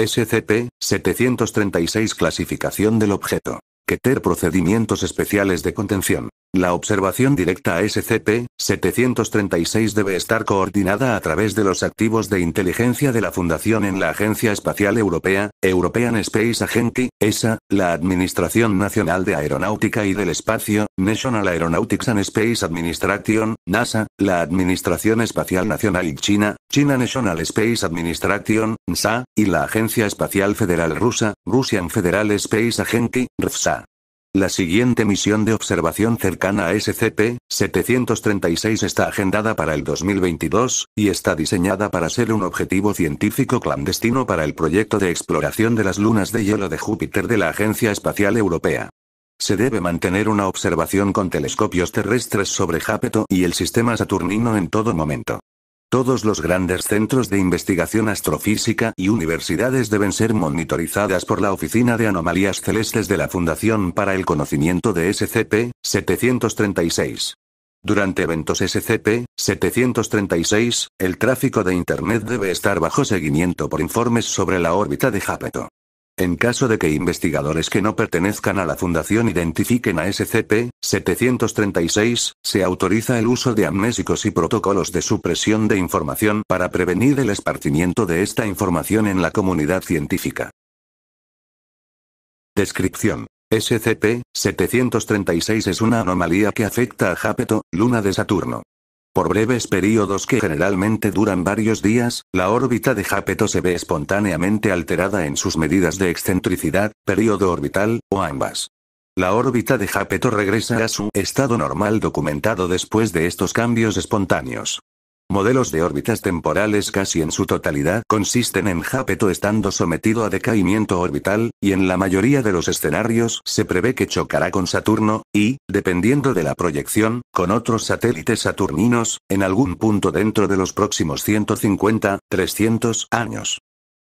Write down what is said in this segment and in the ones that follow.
SCP-736 Clasificación del objeto. Keter Procedimientos especiales de contención. La observación directa SCP-736 debe estar coordinada a través de los activos de inteligencia de la Fundación en la Agencia Espacial Europea, European Space Agency, ESA, la Administración Nacional de Aeronáutica y del Espacio, National Aeronautics and Space Administration, NASA, la Administración Espacial Nacional China, China National Space Administration, NSA, y la Agencia Espacial Federal Rusa, Russian Federal Space Agency, RFSA. La siguiente misión de observación cercana a SCP-736 está agendada para el 2022, y está diseñada para ser un objetivo científico clandestino para el proyecto de exploración de las lunas de hielo de Júpiter de la Agencia Espacial Europea. Se debe mantener una observación con telescopios terrestres sobre Japeto y el sistema saturnino en todo momento. Todos los grandes centros de investigación astrofísica y universidades deben ser monitorizadas por la Oficina de Anomalías Celestes de la Fundación para el Conocimiento de SCP-736. Durante eventos SCP-736, el tráfico de Internet debe estar bajo seguimiento por informes sobre la órbita de Japeto. En caso de que investigadores que no pertenezcan a la fundación identifiquen a SCP-736, se autoriza el uso de amnésicos y protocolos de supresión de información para prevenir el esparcimiento de esta información en la comunidad científica. Descripción. SCP-736 es una anomalía que afecta a Japeto, luna de Saturno. Por breves periodos que generalmente duran varios días, la órbita de Japeto se ve espontáneamente alterada en sus medidas de excentricidad, periodo orbital, o ambas. La órbita de Japeto regresa a su estado normal documentado después de estos cambios espontáneos. Modelos de órbitas temporales casi en su totalidad consisten en Japeto estando sometido a decaimiento orbital, y en la mayoría de los escenarios se prevé que chocará con Saturno, y, dependiendo de la proyección, con otros satélites saturninos, en algún punto dentro de los próximos 150, 300 años.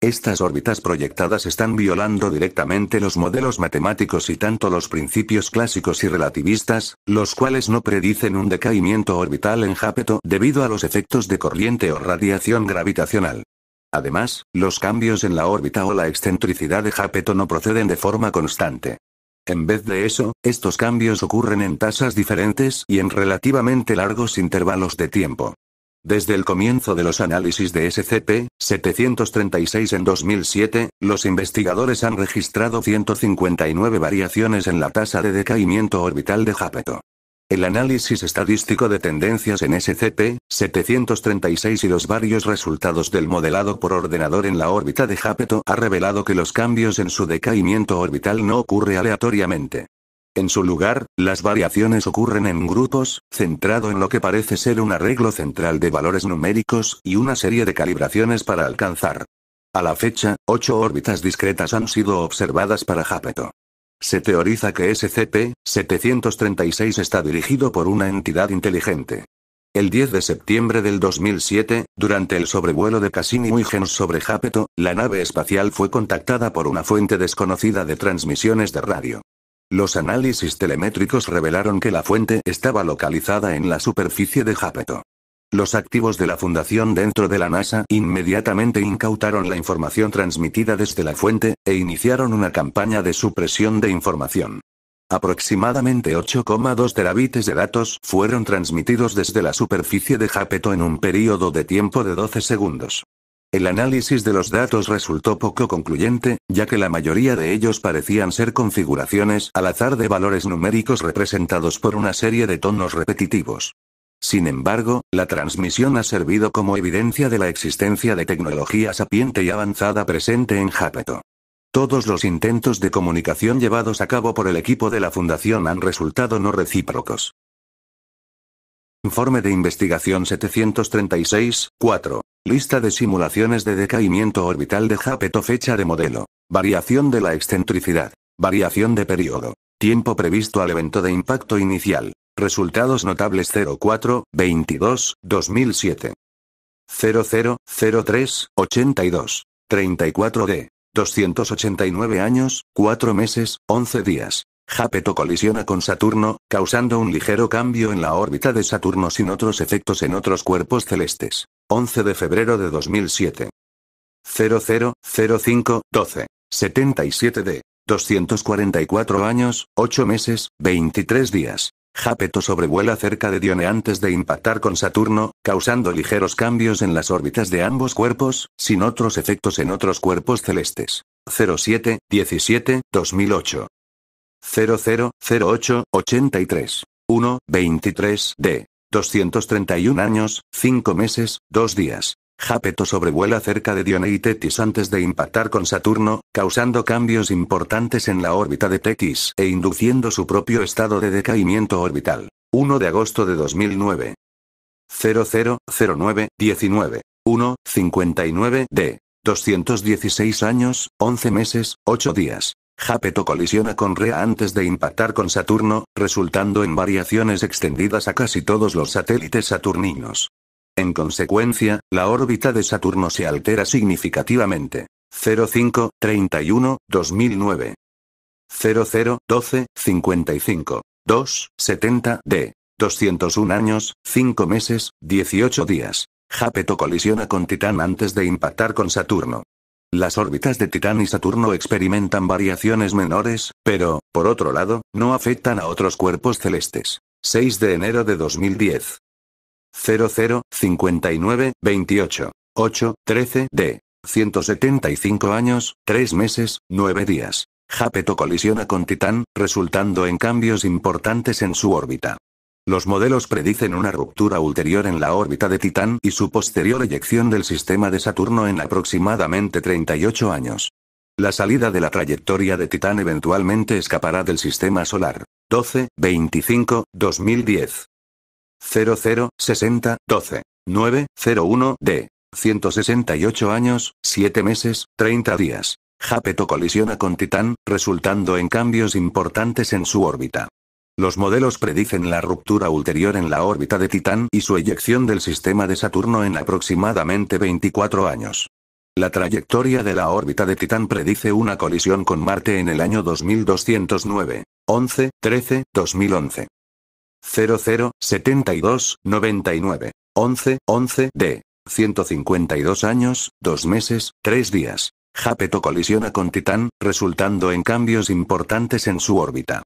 Estas órbitas proyectadas están violando directamente los modelos matemáticos y tanto los principios clásicos y relativistas, los cuales no predicen un decaimiento orbital en Japeto debido a los efectos de corriente o radiación gravitacional. Además, los cambios en la órbita o la excentricidad de Japeto no proceden de forma constante. En vez de eso, estos cambios ocurren en tasas diferentes y en relativamente largos intervalos de tiempo. Desde el comienzo de los análisis de SCP-736 en 2007, los investigadores han registrado 159 variaciones en la tasa de decaimiento orbital de Japeto. El análisis estadístico de tendencias en SCP-736 y los varios resultados del modelado por ordenador en la órbita de Japeto ha revelado que los cambios en su decaimiento orbital no ocurre aleatoriamente. En su lugar, las variaciones ocurren en grupos, centrado en lo que parece ser un arreglo central de valores numéricos y una serie de calibraciones para alcanzar. A la fecha, ocho órbitas discretas han sido observadas para Japeto. Se teoriza que SCP-736 está dirigido por una entidad inteligente. El 10 de septiembre del 2007, durante el sobrevuelo de Cassini-Huygens sobre Japeto, la nave espacial fue contactada por una fuente desconocida de transmisiones de radio. Los análisis telemétricos revelaron que la fuente estaba localizada en la superficie de Japeto. Los activos de la fundación dentro de la NASA inmediatamente incautaron la información transmitida desde la fuente, e iniciaron una campaña de supresión de información. Aproximadamente 8,2 terabytes de datos fueron transmitidos desde la superficie de Japeto en un período de tiempo de 12 segundos. El análisis de los datos resultó poco concluyente, ya que la mayoría de ellos parecían ser configuraciones al azar de valores numéricos representados por una serie de tonos repetitivos. Sin embargo, la transmisión ha servido como evidencia de la existencia de tecnología sapiente y avanzada presente en Japeto. Todos los intentos de comunicación llevados a cabo por el equipo de la Fundación han resultado no recíprocos. Informe de investigación 736, 4. Lista de simulaciones de decaimiento orbital de Japeto fecha de modelo. Variación de la excentricidad. Variación de periodo. Tiempo previsto al evento de impacto inicial. Resultados notables 04, 22, 2007. 00, 03, 82. 34 d. 289 años, 4 meses, 11 días. Japeto colisiona con Saturno, causando un ligero cambio en la órbita de Saturno sin otros efectos en otros cuerpos celestes. 11 de febrero de 2007. 0005 12 77 de. 244 años, 8 meses, 23 días. Japeto sobrevuela cerca de Dione antes de impactar con Saturno, causando ligeros cambios en las órbitas de ambos cuerpos, sin otros efectos en otros cuerpos celestes. 07, 17, 2008. 83 1, 23 d. 231 años, 5 meses, 2 días. Japeto sobrevuela cerca de Dione y Tetis antes de impactar con Saturno, causando cambios importantes en la órbita de Tetis e induciendo su propio estado de decaimiento orbital. 1 de agosto de 2009. 0009-19. 1, 59 d. 216 años, 11 meses, 8 días. Japeto colisiona con Rea antes de impactar con Saturno, resultando en variaciones extendidas a casi todos los satélites saturninos. En consecuencia, la órbita de Saturno se altera significativamente. 05, 31, 2009. 00, 12, 55. 2, 70 d. 201 años, 5 meses, 18 días. Japeto colisiona con Titán antes de impactar con Saturno. Las órbitas de Titán y Saturno experimentan variaciones menores, pero, por otro lado, no afectan a otros cuerpos celestes. 6 de enero de 2010. 00, 59, 28. 8, 13 d. 175 años, 3 meses, 9 días. Japeto colisiona con Titán, resultando en cambios importantes en su órbita. Los modelos predicen una ruptura ulterior en la órbita de Titán y su posterior eyección del sistema de Saturno en aproximadamente 38 años. La salida de la trayectoria de Titán eventualmente escapará del sistema solar. 12, 25, 2010. 00, 60, 12. 9, 01, D. 168 años, 7 meses, 30 días. Japeto colisiona con Titán, resultando en cambios importantes en su órbita. Los modelos predicen la ruptura ulterior en la órbita de Titán y su eyección del sistema de Saturno en aproximadamente 24 años. La trayectoria de la órbita de Titán predice una colisión con Marte en el año 2209, 11, 13, 2011. 00, 72, 99, 11, 11 d. 152 años, 2 meses, 3 días. Japeto colisiona con Titán, resultando en cambios importantes en su órbita.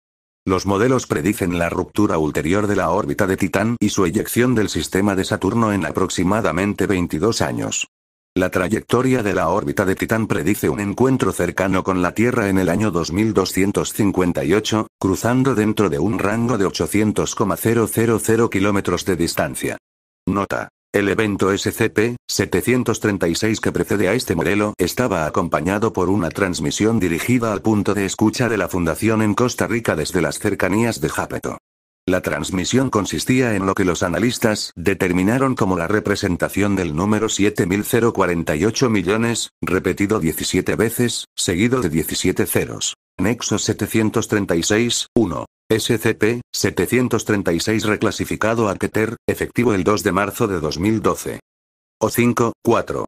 Los modelos predicen la ruptura ulterior de la órbita de Titán y su eyección del sistema de Saturno en aproximadamente 22 años. La trayectoria de la órbita de Titán predice un encuentro cercano con la Tierra en el año 2258, cruzando dentro de un rango de 800,000 kilómetros de distancia. Nota. El evento SCP-736 que precede a este modelo estaba acompañado por una transmisión dirigida al punto de escucha de la Fundación en Costa Rica desde las cercanías de Japeto. La transmisión consistía en lo que los analistas determinaron como la representación del número 7048 millones, repetido 17 veces, seguido de 17 ceros. Nexo 736, 1. SCP-736 reclasificado a Keter, efectivo el 2 de marzo de 2012. O 5, 4.